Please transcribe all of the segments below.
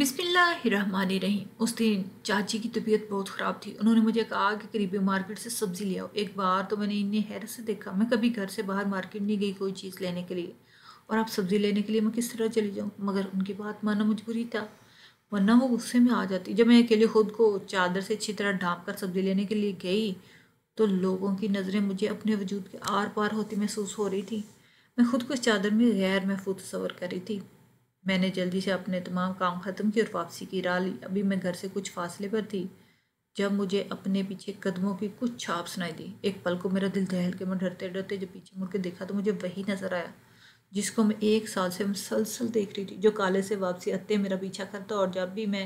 रही उस दिन चाची की तबीयत बहुत ख़राब थी उन्होंने मुझे कहा कि करीबी मार्केट से सब्ज़ी ले आओ एक बार तो मैंने इन्हें हैरत से देखा मैं कभी घर से बाहर मार्केट नहीं गई कोई चीज़ लेने के लिए और आप सब्ज़ी लेने के लिए मैं किस तरह चली जाऊँ मगर उनकी बात मानना मजबूरी था वरना वो गुस्से में आ जाती जब मैं अकेले खुद को चादर से अच्छी तरह ढाँप कर सब्ज़ी लेने के लिए गई तो लोगों की नज़रें मुझे अपने वजूद के आर पार होती महसूस हो रही थी मैं खुद को इस चादर में गैर महफूज सवर कर रही थी मैंने जल्दी से अपने तमाम काम ख़त्म किए और वापसी की राह ली अभी मैं घर से कुछ फासले पर थी जब मुझे अपने पीछे कदमों की कुछ छाप सुनाई दी एक पल को मेरा दिल दहल के मैं डरते डरते जब पीछे मुड़ के देखा तो मुझे वही नज़र आया जिसको मैं एक साल से मुसलसल देख रही थी जो काले से वापसी आते मेरा पीछा करता और जब भी मैं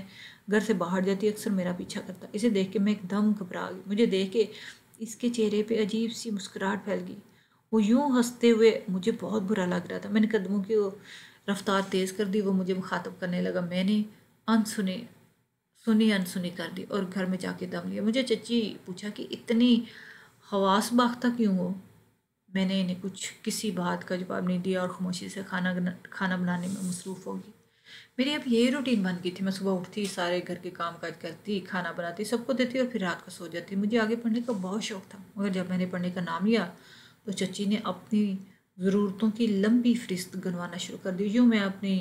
घर से बाहर जाती अक्सर मेरा पीछा करता इसे देख के मैं एकदम घबरा गई मुझे देख के इसके चेहरे पर अजीब सी मुस्कुराहट फैल गई वो यूँ हंसते हुए मुझे बहुत बुरा लग रहा था मैंने कदमों की रफ्तार तेज़ कर दी वो मुझे मुखातब करने लगा मैंने अनसुनी सुनी अनसुनी कर दी और घर में जाके दम लिया मुझे चची पूछा कि इतनी हवास बाख्ता क्यों हो मैंने इन्हें कुछ किसी बात का जवाब नहीं दिया और खामोशी से खाना खाना बनाने में मसरूफ़ होगी मेरी अब यही रूटीन बन गई थी मैं सुबह उठती सारे घर के काम काज करती खाना बनाती सबको देती और फिर रात को सो जाती मुझे आगे पढ़ने का बहुत शौक था मगर जब मैंने पढ़ने का नाम लिया तो चची ने अपनी ज़रूरतों की लंबी फहरिस्त गनवाना शुरू कर दी यूँ मैं अपनी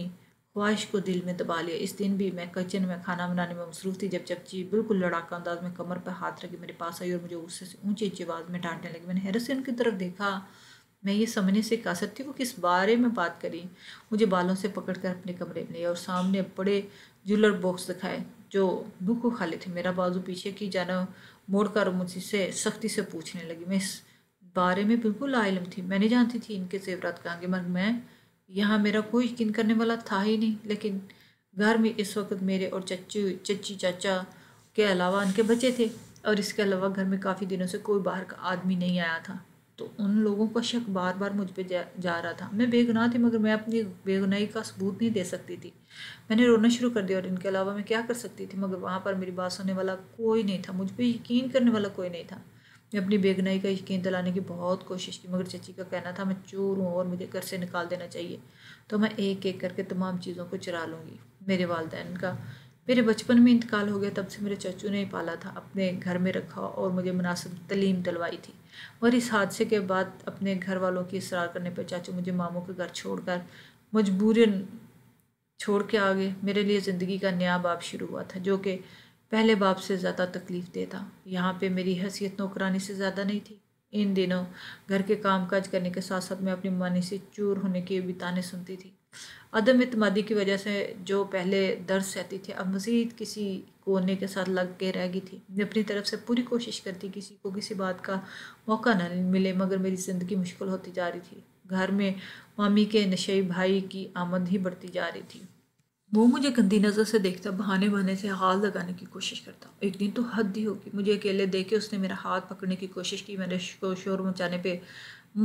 ख्वाहिश को दिल में दबा लिया इस दिन भी मैं किचन में खाना बनाने में मसरूफ थी जब जब जी बिल्कुल लड़ाका अंदाज में कमर पर हाथ रखे मेरे पास आई और मुझे गुस्से से ऊंची ऊंची आवाज़ में डांटने लगी मैंने हैरत से उनकी तरफ देखा मैं ये समझने से कहा सकती वो किस बारे में बात करी मुझे बालों से पकड़ कर अपने कमरे में लिया और सामने बड़े जुलर बॉक्स दिखाए जो बुक खाली थे मेरा बाजू पीछे की जाना कर मुझसे सख्ती से पूछने लगी मैं बारे में बिल्कुल आलम थी मैं नहीं जानती थी इनके जेवरात के आगे मगर मैं यहाँ मेरा कोई यकीन करने वाला था ही नहीं लेकिन घर में इस वक्त मेरे और चच्ची चच्ची चाचा के अलावा इनके बच्चे थे और इसके अलावा घर में काफ़ी दिनों से कोई बाहर का आदमी नहीं आया था तो उन लोगों का शक बार बार मुझ पर जा, जा रहा था मैं बेगुनाह थी मगर मैं अपनी बेगुनाही का सबूत नहीं दे सकती थी मैंने रोना शुरू कर दिया और इनके अलावा मैं क्या कर सकती थी मगर वहाँ पर मेरी बात सुनने वाला कोई नहीं था मुझ पर यकीन करने वाला कोई नहीं था मैं अपनी बेगनाई का यकीन दिलाने की बहुत कोशिश की मगर चची का कहना था मैं चोर हूँ और मुझे घर से निकाल देना चाहिए तो मैं एक एक करके तमाम चीज़ों को चुरा लूँगी मेरे वालदेन का मेरे बचपन में इंतकाल हो गया तब से मेरे चचू ने पाला था अपने घर में रखा और मुझे मुनासिब तलीम दिलवाई थी मगर इस हादसे के बाद अपने घर वालों की इसरार करने पर चाचू मुझे मामों के घर छोड़कर मजबूरन छोड़ के आ गए मेरे लिए ज़िंदगी का नया बाप शुरू हुआ था जो कि पहले बाप से ज़्यादा तकलीफ़ देता यहाँ पे मेरी हैसियत नौकरानी से ज़्यादा नहीं थी इन दिनों घर के काम काज करने के साथ साथ मैं अपनी मानी से चूर होने की बिताने सुनती थी अदम इतमादी की वजह से जो पहले दर्द सहती थी अब मज़ीद किसी कोने के साथ लग के रह गई थी मैं अपनी तरफ से पूरी कोशिश करती किसी को किसी बात का मौका न मिले मगर मेरी ज़िंदगी मुश्किल होती जा रही थी घर में मामी के नशे भाई की आमद ही बढ़ती जा रही थी वो मुझे गंदी नज़र से देखता बहाने बहाने से हाल लगाने की कोशिश करता एक दिन तो हद ही होगी मुझे अकेले दे के उसने मेरा हाथ पकड़ने की कोशिश की मेरे शोर शोर मचाने पे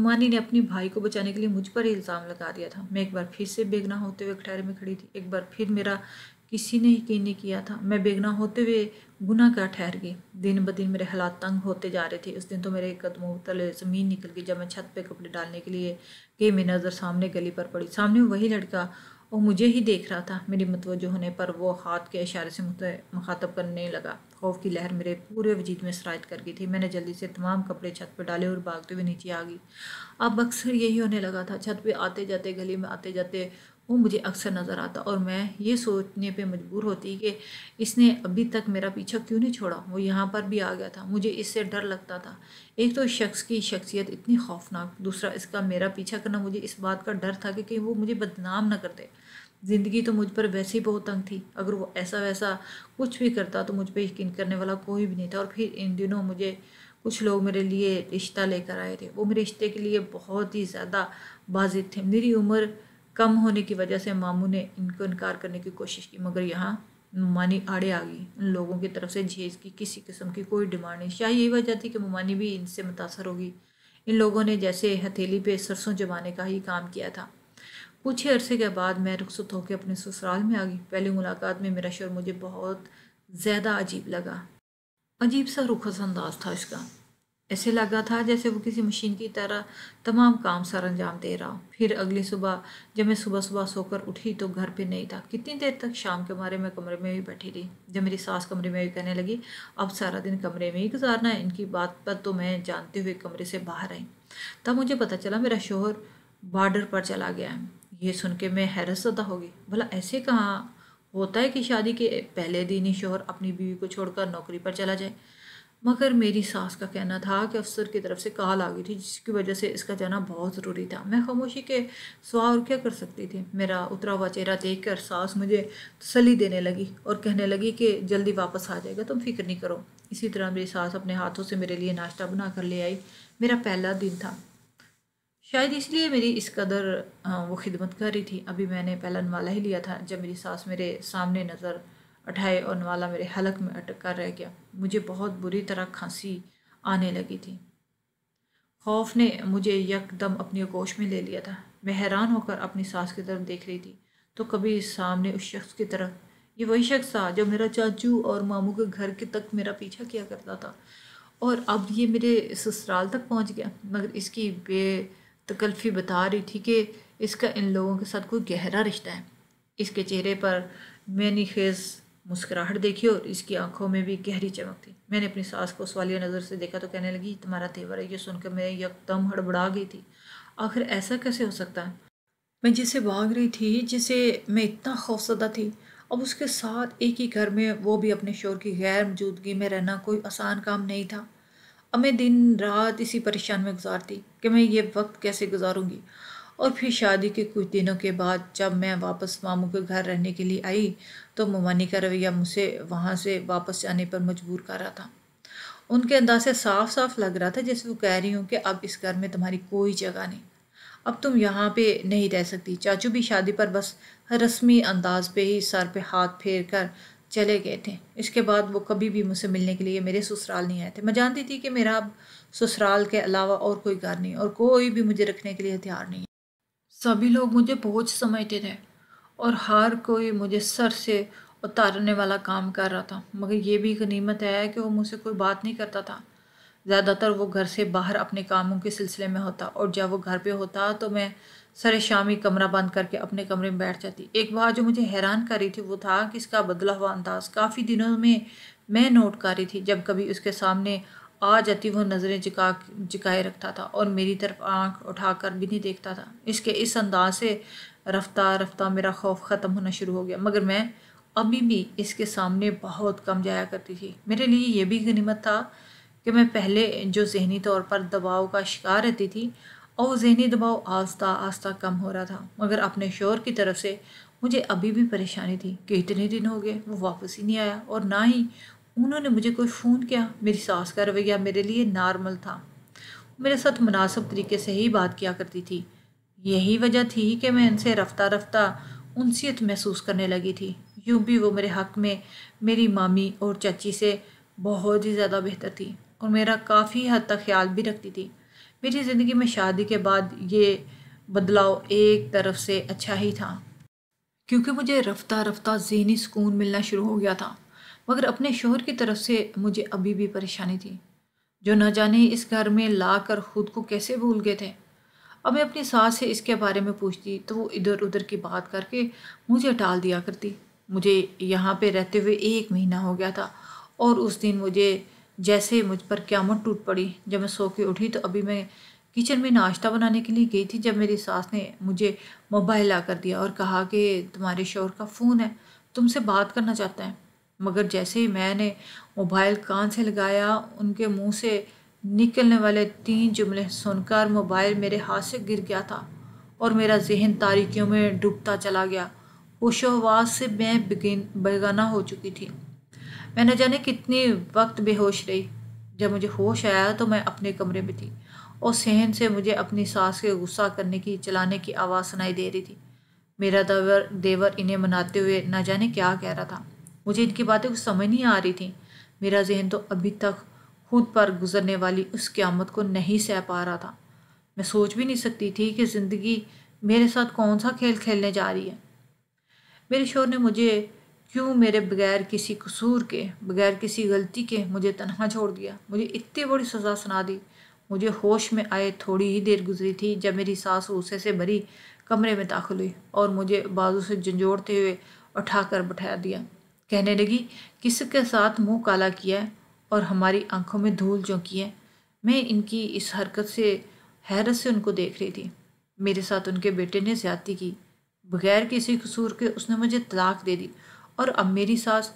मानी ने अपने भाई को बचाने के लिए मुझ पर इल्ज़ाम लगा दिया था मैं एक बार फिर से बेगना होते हुए कटहरे में खड़ी थी एक बार फिर मेरा किसी ने यकीन नहीं किया था मैं बेगना होते हुए गुना का ठहर गई दिन ब दिन मेरे हालात तंग होते जा रहे थे उस दिन तो मेरे कदमों तले ज़मीन निकल गई जब मैं छत पे कपड़े डालने के लिए गई मेरी नज़र सामने गली पर पड़ी सामने वही लड़का वो मुझे ही देख रहा था मेरी मतवजो होने पर वो हाथ के इशारे से मुझे मुखातब करने लगा खौफ की लहर मेरे पूरे वजीद में शराय कर गई थी मैंने जल्दी से तमाम कपड़े छत पर डाले और भागते हुए नीचे आ गई अब अक्सर यही होने लगा था छत पर आते जाते गली में आते जाते वो मुझे अक्सर नज़र आता और मैं ये सोचने पे मजबूर होती कि इसने अभी तक मेरा पीछा क्यों नहीं छोड़ा वो यहाँ पर भी आ गया था मुझे इससे डर लगता था एक तो शख्स की शख्सियत इतनी खौफनाक दूसरा इसका मेरा पीछा करना मुझे इस बात का डर था कि कहीं वो मुझे बदनाम ना कर दे ज़िंदगी तो मुझ पर वैसे ही बहुत तंग थी अगर वो ऐसा वैसा कुछ भी करता तो मुझ पर यकीन करने वाला कोई भी नहीं था और फिर इन दिनों मुझे कुछ लोग मेरे लिए रिश्ता लेकर आए थे वो मेरे रिश्ते के लिए बहुत ही ज़्यादा बाजिद थे मेरी उम्र कम होने की वजह से मामू ने इनको इनकार करने की कोशिश की मगर यहाँ मुमानी आड़े आ गई उन लोगों की तरफ से जहेज की किसी किस्म की कोई डिमांड नहीं शायद यही वजह थी कि मुमानी भी इनसे मुतासर होगी इन लोगों ने जैसे हथेली पे सरसों जमाने का ही काम किया था कुछ ही अरसे के बाद मैं रुखसत होकर अपने ससुराल में आ गई पहली मुलाकात में मेरा शोर मुझे बहुत ज़्यादा अजीब लगा अजीब सा रुखस अंदाज था इसका ऐसे लगा था जैसे वो किसी मशीन की तरह तमाम काम सर अंजाम दे रहा हूँ फिर अगली सुबह जब मैं सुबह सुबह सोकर उठी तो घर पे नहीं था कितनी देर तक शाम के मारे मैं कमरे में भी बैठी रही जब मेरी सास कमरे में भी कहने लगी अब सारा दिन कमरे में ही गुजारना है इनकी बात पर तो मैं जानते हुए कमरे से बाहर आई तब मुझे पता चला मेरा शोहर बॉर्डर पर चला गया है ये सुन के मैं हैरत ज़दा होगी भला ऐसे कहाँ होता है कि शादी के पहले दिन ही शोहर अपनी बीवी को छोड़कर नौकरी पर चला जाए मगर मेरी सास का कहना था कि अफसर की तरफ से कॉल आ गई थी जिसकी वजह से इसका जाना बहुत ज़रूरी था मैं खामोशी के सवा और क्या कर सकती थी मेरा उतरा हुआ चेहरा देख कर सास मुझे तसली देने लगी और कहने लगी कि जल्दी वापस आ जाएगा तुम फिक्र नहीं करो इसी तरह मेरी सास अपने हाथों से मेरे लिए नाश्ता बना कर ले आई मेरा पहला दिन था शायद इसलिए मेरी इस कदर वो खिदमत कर रही थी अभी मैंने पहला नवाला ही लिया था जब मेरी सास मेरे सामने नज़र उठाए और नवाला मेरे हलक में अटक कर रह गया मुझे बहुत बुरी तरह खांसी आने लगी थी खौफ ने मुझे यकदम अपनी गोश में ले लिया था मैं हैरान होकर अपनी सास की तरफ देख रही थी तो कभी सामने उस शख्स की तरफ ये वही शख्स था जो मेरा चाचू और मामू के घर के तक मेरा पीछा किया करता था और अब ये मेरे ससुराल तक पहुंच गया मगर इसकी बेतकल्फ़ी बता रही थी कि इसका इन लोगों के साथ कोई गहरा रिश्ता है इसके चेहरे पर मैनी खेज़ मुस्कुराहट देखी और इसकी आंखों में भी गहरी चमक थी मैंने अपनी सास को सवालिया नज़र से देखा तो कहने लगी तुम्हारा तेवर है ये सुनकर मैं यकदम हड़बड़ा गई थी आखिर ऐसा कैसे हो सकता है मैं जिसे भाग रही थी जिसे मैं इतना खौफजदा थी अब उसके साथ एक ही घर में वो भी अपने शोर की गैर मौजूदगी में रहना कोई आसान काम नहीं था अब मैं दिन रात इसी परेशान में गुजारती कि मैं ये वक्त कैसे गुजारूंगी और फिर शादी के कुछ दिनों के बाद जब मैं वापस मामू के घर रहने के लिए आई तो ममानी का रवैया मुझे वहाँ से वापस जाने पर मजबूर कर रहा था उनके अंदाज से साफ साफ लग रहा था जैसे वो कह रही हूँ कि अब इस घर में तुम्हारी कोई जगह नहीं अब तुम यहाँ पे नहीं रह सकती चाचू भी शादी पर बस रस्मी अंदाज पे ही सर पे हाथ फेर कर चले गए थे इसके बाद वो कभी भी मुझसे मिलने के लिए मेरे ससुराल नहीं आए थे मैं जानती थी कि मेरा अब ससुराल के अलावा और कोई घर नहीं और कोई भी मुझे रखने के लिए हथियार नहीं सभी लोग मुझे बोझ समझते थे और हर कोई मुझे सर से उतारने वाला काम कर रहा था मगर ये भी गनीमत है कि वो मुझसे कोई बात नहीं करता था ज़्यादातर वो घर से बाहर अपने कामों के सिलसिले में होता और जब वो घर पे होता तो मैं सर शाम ही कमरा बंद करके अपने कमरे में बैठ जाती एक बार जो मुझे हैरान कर रही थी वो था कि इसका बदला हुआ अंदाज़ काफ़ी दिनों में मैं नोट कर रही थी जब कभी उसके सामने आ जाती वह नज़रें झुका जिकाए रखता था और मेरी तरफ आंख उठाकर भी नहीं देखता था इसके इस अंदाज से रफ्तार रफ्तार मेरा खौफ ख़त्म होना शुरू हो गया मगर मैं अभी भी इसके सामने बहुत कम जाया करती थी मेरे लिए यह भी गनीमत था कि मैं पहले जो जहनी तौर पर दबाव का शिकार रहती थी और जहनी दबाव आस्ता आस्ता कम हो रहा था मगर अपने शोर की तरफ से मुझे अभी भी परेशानी थी कि इतने दिन हो गए वो वापस ही नहीं आया और ना ही उन्होंने मुझे कोई फ़ोन किया मेरी सास का रवैया मेरे लिए नॉर्मल था मेरे साथ मुनासब तरीके से ही बात किया करती थी यही वजह थी कि मैं इनसे रफ्ता रफ्ता उनसीत महसूस करने लगी थी यूँ भी वो मेरे हक़ में मेरी मामी और चाची से बहुत ही ज़्यादा बेहतर थी और मेरा काफ़ी हद तक ख्याल भी रखती थी मेरी ज़िंदगी में शादी के बाद ये बदलाव एक तरफ से अच्छा ही था क्योंकि मुझे रफ्ता रफ्ता जहनी सुकून मिलना शुरू हो गया था मगर अपने शोहर की तरफ से मुझे अभी भी परेशानी थी जो न जाने इस घर में ला कर खुद को कैसे भूल गए थे अब मैं अपनी सास से इसके बारे में पूछती तो वो इधर उधर की बात करके मुझे टाल दिया करती मुझे यहाँ पे रहते हुए एक महीना हो गया था और उस दिन मुझे जैसे मुझ पर क्यामत टूट पड़ी जब मैं सो के उठी तो अभी मैं किचन में नाश्ता बनाने के लिए गई थी जब मेरी सास ने मुझे मोबाइल ला कर दिया और कहा कि तुम्हारे शोर का फ़ोन है तुमसे बात करना चाहता है मगर जैसे ही मैंने मोबाइल कान से लगाया उनके मुंह से निकलने वाले तीन जुमले सुनकर मोबाइल मेरे हाथ से गिर गया था और मेरा जहन तारीखियों में डूबता चला गया होशोहवास से मैं बेगिन बेगाना हो चुकी थी मैं न जाने कितनी वक्त बेहोश रही जब मुझे होश आया तो मैं अपने कमरे में थी और सहन से मुझे अपनी सांस के गुस्सा करने की चलाने की आवाज़ सुनाई दे रही थी मेरा देवर देवर इन्हें मनाते हुए ना जाने क्या कह रहा था मुझे इनकी बातें कुछ समझ नहीं आ रही थी मेरा जहन तो अभी तक खुद पर गुजरने वाली उस क्यामत को नहीं सह पा रहा था मैं सोच भी नहीं सकती थी कि ज़िंदगी मेरे साथ कौन सा खेल खेलने जा रही है मेरे शोर ने मुझे क्यों मेरे बगैर किसी कसूर के बगैर किसी गलती के मुझे तनहा छोड़ दिया मुझे इतनी बड़ी सज़ा सुना दी मुझे होश में आए थोड़ी ही देर गुजरी थी जब मेरी सास गुस्से से भरी कमरे में दाखिल हुई और मुझे बाजू से झंझोड़ते हुए उठा कर बैठा दिया कहने लगी किसके साथ मुंह काला किया है और हमारी आंखों में धूल चौंकी है मैं इनकी इस हरकत से हैरत से उनको देख रही थी मेरे साथ उनके बेटे ने ज्यादती की बगैर किसी कसूर के उसने मुझे तलाक दे दी और अब मेरी सास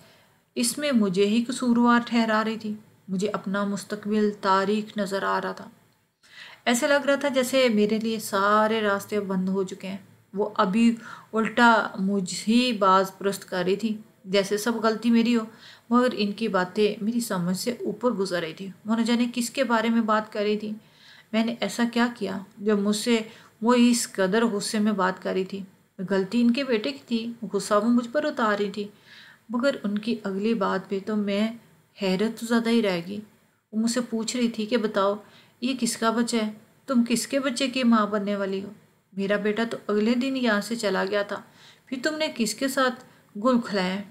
इसमें मुझे ही कसूरवार ठहरा रही थी मुझे अपना मुस्तबिल तारीख नज़र आ रहा था ऐसे लग रहा था जैसे मेरे लिए सारे रास्ते बंद हो चुके हैं वो अभी उल्टा मुझ ही बाज प्रस्त कर रही थी जैसे सब गलती मेरी हो मगर इनकी बातें मेरी समझ से ऊपर गुजर रही थी वो जाने किसके बारे में बात कर रही थी मैंने ऐसा क्या किया जब मुझसे वो इस कदर गुस्से में बात कर रही थी गलती इनके बेटे की थी गुस्सा वो मुझ पर उतार रही थी मगर उनकी अगली बात पे तो मैं हैरत तो ज़्यादा ही रहेगी वो मुझसे पूछ रही थी कि बताओ ये किसका बच्चा है तुम किसके बच्चे की माँ बनने वाली हो मेरा बेटा तो अगले दिन यहाँ से चला गया था फिर तुमने किसके साथ गुल खिलाए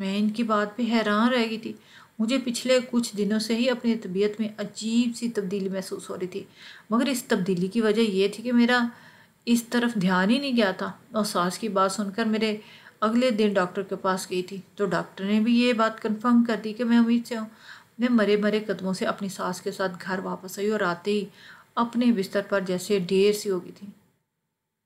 मैं इनकी बात पे हैरान रह गई थी मुझे पिछले कुछ दिनों से ही अपनी तबीयत में अजीब सी तब्दीली महसूस हो रही थी मगर इस तब्दीली की वजह यह थी कि मेरा इस तरफ ध्यान ही नहीं गया था और सास की बात सुनकर मेरे अगले दिन डॉक्टर के पास गई थी तो डॉक्टर ने भी ये बात कंफर्म कर दी कि मैं उम्मीद से हूँ मैं मरे मरे कदमों से अपनी सास के साथ घर वापस आई और आते ही अपने बिस्तर पर जैसे ढेर सी हो गई थी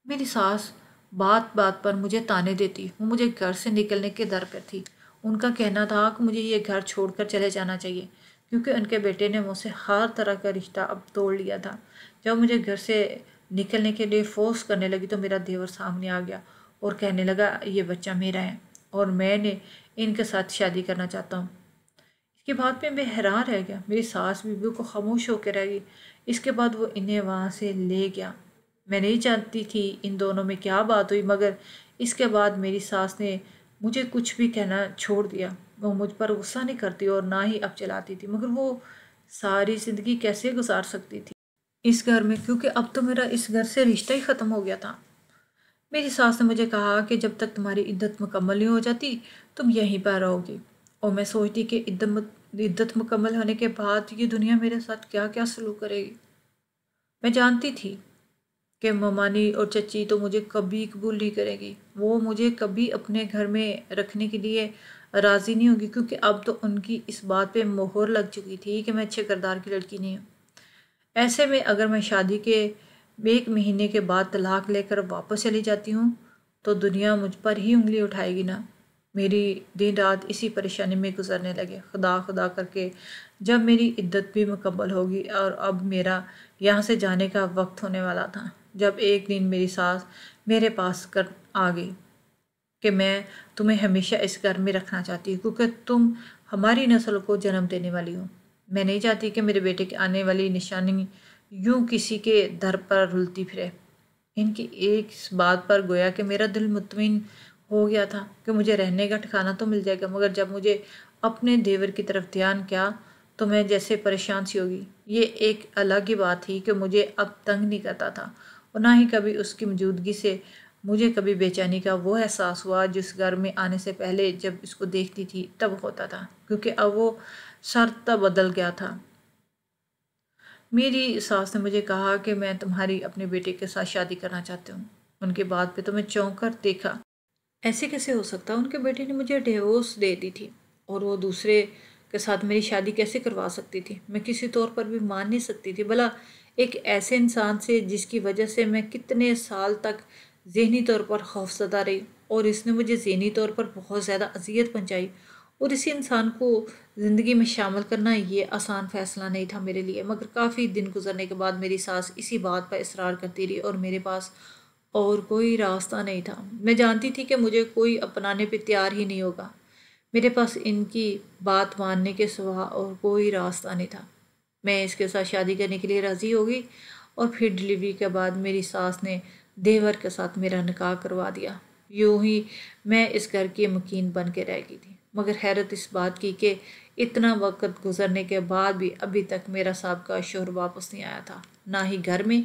मेरी सास बात बात पर मुझे ताने देती वो मुझे घर से निकलने के दर पर थी उनका कहना था कि मुझे ये घर छोड़कर चले जाना चाहिए क्योंकि उनके बेटे ने मुझसे हर तरह का रिश्ता अब तोड़ लिया था जब मुझे घर से निकलने के लिए फोर्स करने लगी तो मेरा देवर सामने आ गया और कहने लगा ये बच्चा मेरा है और मैंने इनके साथ शादी करना चाहता हूँ इसके बाद में मैं हैरान रह गया मेरी सास बीबी को खामोश होकर रह गई इसके बाद वो इन्हें वहाँ से ले गया मैं नहीं जानती थी इन दोनों में क्या बात हुई मगर इसके बाद मेरी सास ने मुझे कुछ भी कहना छोड़ दिया वो मुझ पर गुस्सा नहीं करती और ना ही अब चलाती थी मगर वो सारी ज़िंदगी कैसे गुजार सकती थी इस घर में क्योंकि अब तो मेरा इस घर से रिश्ता ही ख़त्म हो गया था मेरी सास ने मुझे कहा कि जब तक तुम्हारी इद्दत मुकम्मल नहीं हो जाती तुम यहीं पर रहोगी और मैं सोचती कि इद्दत मुकम्मल होने के बाद ये दुनिया मेरे साथ क्या क्या सलूक करेगी मैं जानती थी कि ममानी और चची तो मुझे कभी कबूल नहीं करेगी वो मुझे कभी अपने घर में रखने के लिए राज़ी नहीं होगी क्योंकि अब तो उनकी इस बात पे मोहर लग चुकी थी कि मैं अच्छे करदार की लड़की नहीं हूँ ऐसे में अगर मैं शादी के एक महीने के बाद तलाक लेकर वापस चली जाती हूँ तो दुनिया मुझ पर ही उंगली उठाएगी ना मेरी दिन रात इसी परेशानी में गुजरने लगे खुदा खुदा करके जब मेरी इद्दत भी मुकम्मल होगी और अब मेरा यहाँ से जाने का वक्त होने वाला था जब एक दिन मेरी सास मेरे पास कर आ गई कि मैं तुम्हें हमेशा इस घर में रखना चाहती हूँ क्योंकि तुम हमारी नस्ल को जन्म देने वाली हो मैं नहीं चाहती कि मेरे बेटे के आने वाली निशानी यूं किसी के दर पर रुलती फिरे इनकी एक इस बात पर गोया कि मेरा दिल मुतमिन हो गया था कि मुझे रहने का ठिकाना तो मिल जाएगा मगर जब मुझे अपने देवर की तरफ ध्यान किया तो मैं जैसे परेशान सी होगी ये एक अलग ही बात थी कि मुझे अब तंग नहीं करता था और ना ही कभी उसकी मौजूदगी से मुझे कभी बेचैनी का वो एहसास हुआ जिस घर में आने से पहले जब इसको देखती थी तब होता था क्योंकि अब वो सर तब बदल गया था मेरी सास ने मुझे कहा कि मैं तुम्हारी अपने बेटे के साथ शादी करना चाहती हूँ उनके बाद पे तो मैं चौंक कर देखा ऐसे कैसे हो सकता उनके बेटे ने मुझे डिवोर्स दे दी थी और वो दूसरे के साथ मेरी शादी कैसे करवा सकती थी मैं किसी तौर पर भी मान नहीं सकती थी भला एक ऐसे इंसान से जिसकी वजह से मैं कितने साल तक जहनी तौर पर खौफजदा रही और इसने मुझे जहनी तौर पर बहुत ज़्यादा अजियत पहुँचाई और इसी इंसान को ज़िंदगी में शामिल करना ये आसान फ़ैसला नहीं था मेरे लिए मगर काफ़ी दिन गुजरने के बाद मेरी सास इसी बात पर इसरार करती रही और मेरे पास और कोई रास्ता नहीं था मैं जानती थी कि मुझे कोई अपनाने पर तैयार ही नहीं होगा मेरे पास इनकी बात मानने के सिवा और कोई रास्ता नहीं था मैं इसके साथ शादी करने के लिए राज़ी होगी और फिर डिलीवरी के बाद मेरी सास ने देवर के साथ मेरा निकाह करवा दिया यूं ही मैं इस घर की मकीन बन के रह गई थी मगर हैरत इस बात की कि इतना वक्त गुजरने के बाद भी अभी तक मेरा सबका शोर वापस नहीं आया था ना ही घर में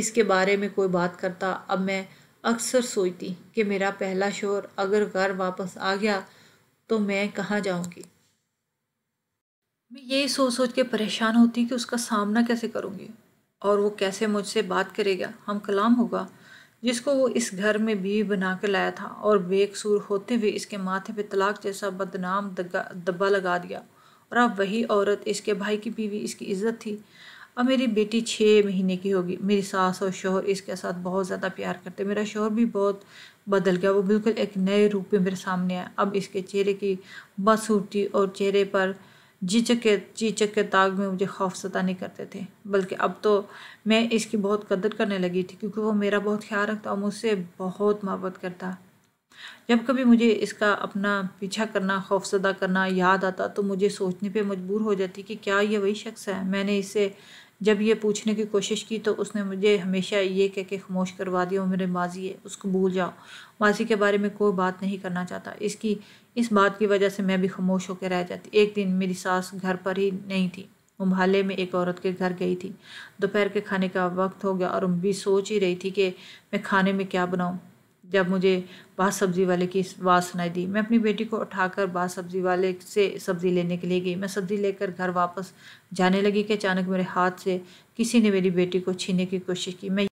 इसके बारे में कोई बात करता अब मैं अक्सर सोचती कि मेरा पहला शोर अगर घर वापस आ गया तो मैं कहाँ जाऊँगी मैं ये सोच सोच के परेशान होती कि उसका सामना कैसे करूँगी और वो कैसे मुझसे बात करेगा हम कलाम होगा जिसको वो इस घर में बीवी बना के लाया था और बेकसूर होते हुए इसके माथे पे तलाक जैसा बदनाम दबा लगा दिया और अब वही औरत इसके भाई की बीवी इसकी इज्जत थी अब मेरी बेटी छः महीने की होगी मेरी सास और शोहर इसके साथ बहुत ज़्यादा प्यार करते मेरा शोहर भी बहुत बदल गया वो बिल्कुल एक नए रूप में मेरे सामने आया अब इसके चेहरे की बदसूरती और चेहरे पर जीचक के चीचक के ताग में मुझे खौफ सता नहीं करते थे बल्कि अब तो मैं इसकी बहुत कदर करने लगी थी क्योंकि वो मेरा बहुत ख्याल रखता और मुझसे बहुत मोहब्बत करता जब कभी मुझे इसका अपना पीछा करना खौफसदा करना याद आता तो मुझे सोचने पे मजबूर हो जाती कि क्या ये वही शख्स है मैंने इसे जब ये पूछने की कोशिश की तो उसने मुझे हमेशा ये कह के खामोश करवा दिया मेरे माजी है उसको भूल जाओ माजी के बारे में कोई बात नहीं करना चाहता इसकी इस बात की वजह से मैं भी खामोश होकर रह जाती एक दिन मेरी सास घर पर ही नहीं थी वो मोहल्ले में एक औरत के घर गई थी दोपहर के खाने का वक्त हो गया और भी सोच ही रही थी कि मैं खाने में क्या बनाऊँ जब मुझे बास सब्ज़ी वाले की आवाज़ सुनाई दी मैं अपनी बेटी को उठाकर बास सब्ज़ी वाले से सब्ज़ी लेने के लिए गई मैं सब्ज़ी लेकर घर वापस जाने लगी कि अचानक मेरे हाथ से किसी ने मेरी बेटी को छीनने की कोशिश की मैं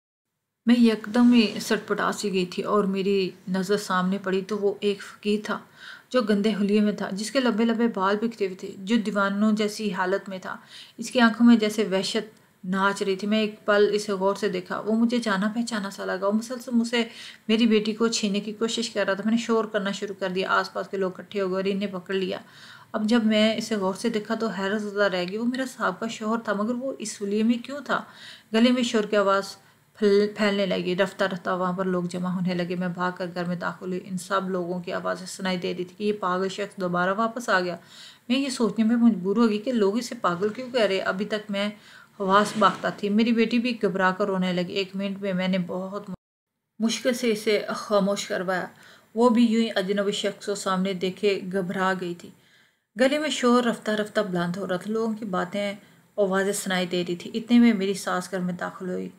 मैं यकदम ही सटपटा सी गई थी और मेरी नज़र सामने पड़ी तो वो एक फ़कीर था जो गंदे हुलिये में था जिसके लंबे लंबे बाल बिखरे हुए थे जो दीवानों जैसी हालत में था इसकी आंखों में जैसे वहशत नाच रही थी मैं एक पल इसे गौर से देखा वो मुझे जाना पहचाना सा लगा वो मुसलसल मुझसे मेरी बेटी को छीने की कोशिश कर रहा था मैंने शोर करना शुरू कर दिया आसपास के लोग इकट्ठे हो गए और इन्हें पकड़ लिया अब जब मैं इसे गौर से देखा तो हैरत ज़्यादा रह गई वो मेरा साहब का शोहर था मगर वो इस हुलिये में क्यों था गले में शोर की आवाज़ फल फैलने लगी रफ्तार रफ्तार वहाँ पर लोग जमा होने लगे मैं भाग कर घर में दाखिल हुई इन सब लोगों की आवाज़ें सुनाई दे रही थी कि ये पागल शख्स दोबारा वापस आ गया मैं ये सोचने में मजबूर होगी कि लोग इसे पागल क्यों कह रहे अभी तक मैं हवास भागता थी मेरी बेटी भी घबरा कर रोने लगी एक मिनट में मैंने बहुत मुश्किल से इसे खामोश करवाया वो भी यूं ही अजनबी शख्स को सामने देखे घबरा गई थी गले में शोर रफ्ता रफ्ता बुलंद हो रहा था लोगों की बातें आवाज़ें सुनाई दे रही थी इतने में मेरी सास घर में दाखिल हुई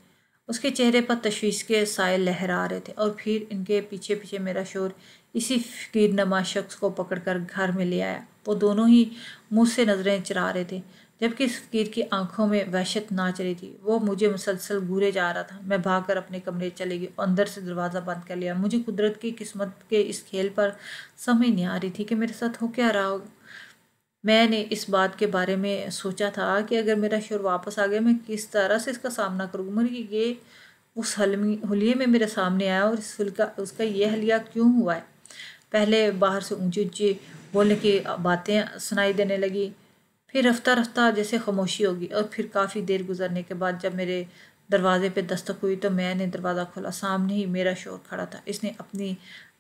उसके चेहरे पर तशवीश के साए लहरा रहे थे और फिर इनके पीछे पीछे मेरा शोर इसी नमा शख्स को पकड़कर घर में ले आया वो दोनों ही मुँह से नज़रें चरा रहे थे जबकि इस फ़कीर की आंखों में वहशत नाच रही थी वो मुझे मुसलसल घूरे जा रहा था मैं भागकर अपने कमरे चले गई अंदर से दरवाज़ा बंद कर लिया मुझे कुदरत की किस्मत के इस खेल पर समझ नहीं आ रही थी कि मेरे साथ हो क्या रहा होगा मैंने इस बात के बारे में सोचा था कि अगर मेरा शोर वापस आ गया मैं किस तरह से इसका सामना करूँगा मगर ये उस हलमी हलिए में मेरे सामने आया और इस हल्का उसका ये हलिया क्यों हुआ है पहले बाहर से ऊंची ऊंची बोलने की बातें सुनाई देने लगी फिर रफ्ता रफ्ता जैसे खामोशी होगी और फिर काफ़ी देर गुजरने के बाद जब मेरे दरवाज़े पे दस्तक हुई तो मैंने दरवाज़ा खोला सामने ही मेरा शोर खड़ा था इसने अपनी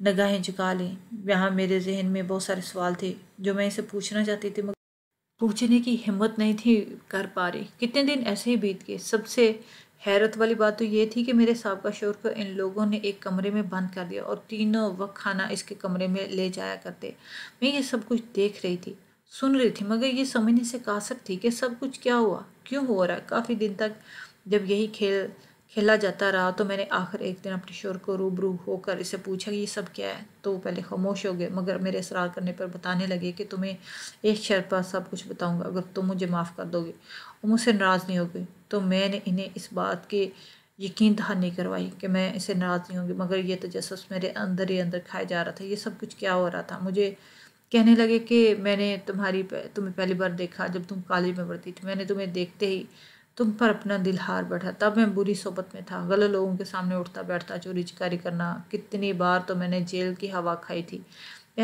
नगाहें झुका ली यहाँ मेरे जहन में बहुत सारे सवाल थे जो मैं इसे पूछना चाहती थी मगर पूछने की हिम्मत नहीं थी कर पा रही कितने दिन ऐसे ही बीत गए सबसे हैरत वाली बात तो ये थी कि मेरे सबका शोर को इन लोगों ने एक कमरे में बंद कर दिया और तीनों वक्त खाना इसके कमरे में ले जाया करते मैं ये सब कुछ देख रही थी सुन रही थी मगर ये समझने से कासर थी कि सब कुछ क्या हुआ क्यों हो रहा है काफ़ी दिन तक जब यही खेल खेला जाता रहा तो मैंने आखिर एक दिन अपने शोर को रूबरू होकर इसे पूछा कि ये सब क्या है तो वो पहले खामोश हो गए मगर मेरे इसरार करने पर बताने लगे कि तुम्हें एक शर पर सब कुछ बताऊंगा अगर तुम मुझे माफ़ कर दोगे और मुझसे नाराज़ नहीं होगी तो मैंने इन्हें इस बात की यकीन दहानी करवाई कि मैं इसे नाराज़ नहीं होगी मगर ये तजस तो मेरे अंदर ही अंदर खाया जा रहा था ये सब कुछ क्या हो रहा था मुझे कहने लगे कि मैंने तुम्हारी तुम्हें पहली बार देखा जब तुम कॉलेज में पढ़ती थी मैंने तुम्हें देखते ही तुम पर अपना दिल हार बैठा तब मैं बुरी सोबत में था गलत लोगों के सामने उठता बैठता चोरी चिकारी करना कितनी बार तो मैंने जेल की हवा खाई थी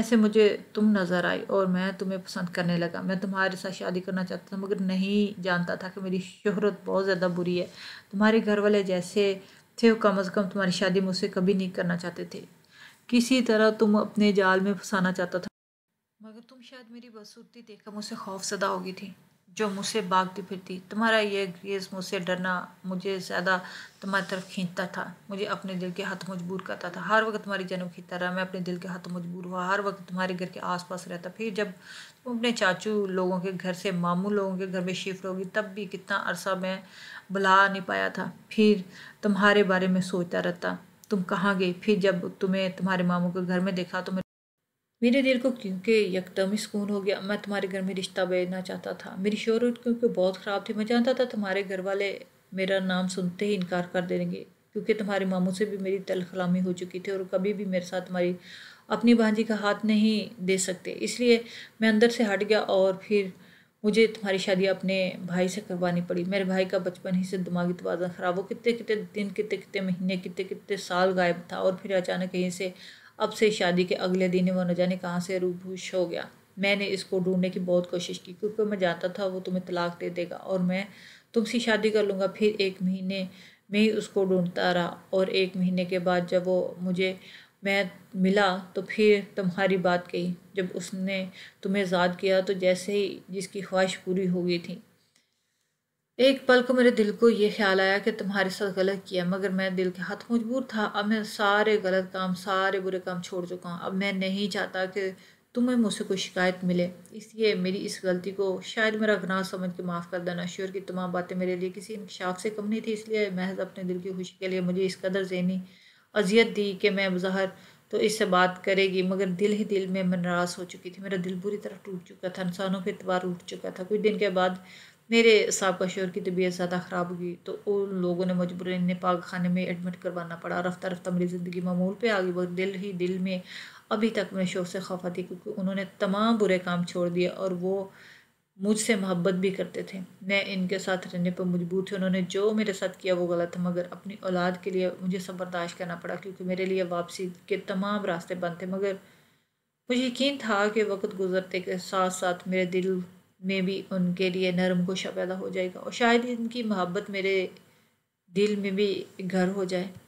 ऐसे मुझे तुम नज़र आई और मैं तुम्हें पसंद करने लगा मैं तुम्हारे साथ शादी करना चाहता था मगर नहीं जानता था कि मेरी शोहरत बहुत ज़्यादा बुरी है तुम्हारे घर वाले जैसे थे वो कम अज़ कम तुम्हारी शादी मुझसे कभी नहीं करना चाहते थे किसी तरह तुम अपने जाल में फंसाना चाहता था मगर तुम शायद मेरी बदसूरती देखकर मुझसे खौफ सदा होगी थी जो मुझसे भागती फिरती तुम्हारा ये ग्रेस मुझसे डरना मुझे ज़्यादा तुम्हारी तरफ खींचता था मुझे अपने दिल के हाथ मजबूर करता था हर वक्त तुम्हारी जन्म खींचता रहा मैं अपने दिल के हाथ मजबूर हुआ हर वक्त तुम्हारे घर के आसपास रहता फिर जब तुम अपने चाचू लोगों के घर से मामू लोगों के घर में शिफ्ट होगी तब भी कितना अरसा मैं बुला नहीं पाया था फिर तुम्हारे बारे में सोचता रहता तुम कहाँ गई फिर जब तुम्हें तुम्हारे मामू के घर में देखा तो मेरे दिल को क्योंकि यकदम ही सुकून हो गया मैं तुम्हारे घर में रिश्ता भेजना चाहता था मेरी शोरत क्योंकि बहुत ख़राब थी मैं जानता था तुम्हारे घर वाले मेरा नाम सुनते ही इनकार कर देंगे क्योंकि तुम्हारे मामू से भी मेरी तलखलामी हो चुकी थी और कभी भी मेरे साथ तुम्हारी अपनी भांजी का हाथ नहीं दे सकते इसलिए मैं अंदर से हट गया और फिर मुझे तुम्हारी शादी अपने भाई से करवानी पड़ी मेरे भाई का बचपन ही से दिमागी तोज़ा ख़राब हो कितने कितने दिन कितने कितने महीने कितने कितने साल गायब था और फिर अचानक कहीं से अब से शादी के अगले दिन ही न जाने कहाँ से रूबूश हो गया मैंने इसको ढूंढने की बहुत कोशिश की क्योंकि मैं जानता था वो तुम्हें तलाक दे देगा और मैं तुमसे शादी कर लूँगा फिर एक महीने में ही उसको ढूंढता रहा और एक महीने के बाद जब वो मुझे मैं मिला तो फिर तुम्हारी बात कही जब उसने तुम्हें आज़ाद किया तो जैसे ही जिसकी ख्वाहिश पूरी हो गई थी एक पल को मेरे दिल को ये ख्याल आया कि तुम्हारे साथ गलत किया मगर मैं दिल के हाथ मजबूर था अब मैं सारे गलत काम सारे बुरे काम छोड़ चुका हूँ अब मैं नहीं चाहता कि तुम्हें मुझसे कोई शिकायत मिले इसलिए मेरी इस गलती को शायद मेरा गुनाह समझ के माफ़ कर देना श्योर की तमाम बातें मेरे लिए किसी इंकशाफ से कम नहीं थी इसलिए महज अपने दिल की खुशी के लिए मुझे इस कदर जहनी अजियत दी कि मैं बज़ाहर तो इससे बात करेगी मगर दिल ही दिल में नाराज़ हो चुकी थी मेरा दिल बुरी तरह टूट चुका था इंसानों पर इतवार उठ चुका था कुछ दिन के बाद मेरे साहब का शोर की तबीयत ज़्यादा ख़राब हुई तो उन लोगों ने मजबूरन इन्हें पाग खाने में एडमिट करवाना पड़ा रफ्ता रफ्ता मेरी ज़िंदगी मामूल पे आ गई वो दिल ही दिल में अभी तक मेरे शोर से खौफा थी क्योंकि उन्होंने तमाम बुरे काम छोड़ दिए और वो मुझसे मोहब्बत भी करते थे मैं इनके साथ रहने पर मजबूर थी उन्होंने जो मेरे साथ किया वो गलत था मगर अपनी औलाद के लिए मुझे सब बर्दाश्त करना पड़ा क्योंकि मेरे लिए वापसी के तमाम रास्ते बंद थे मगर मुझे यकीन था कि वक्त गुजरते के साथ साथ मेरे दिल में भी उनके लिए नरम गोशा पैदा हो जाएगा और शायद इनकी मोहब्बत मेरे दिल में भी घर हो जाए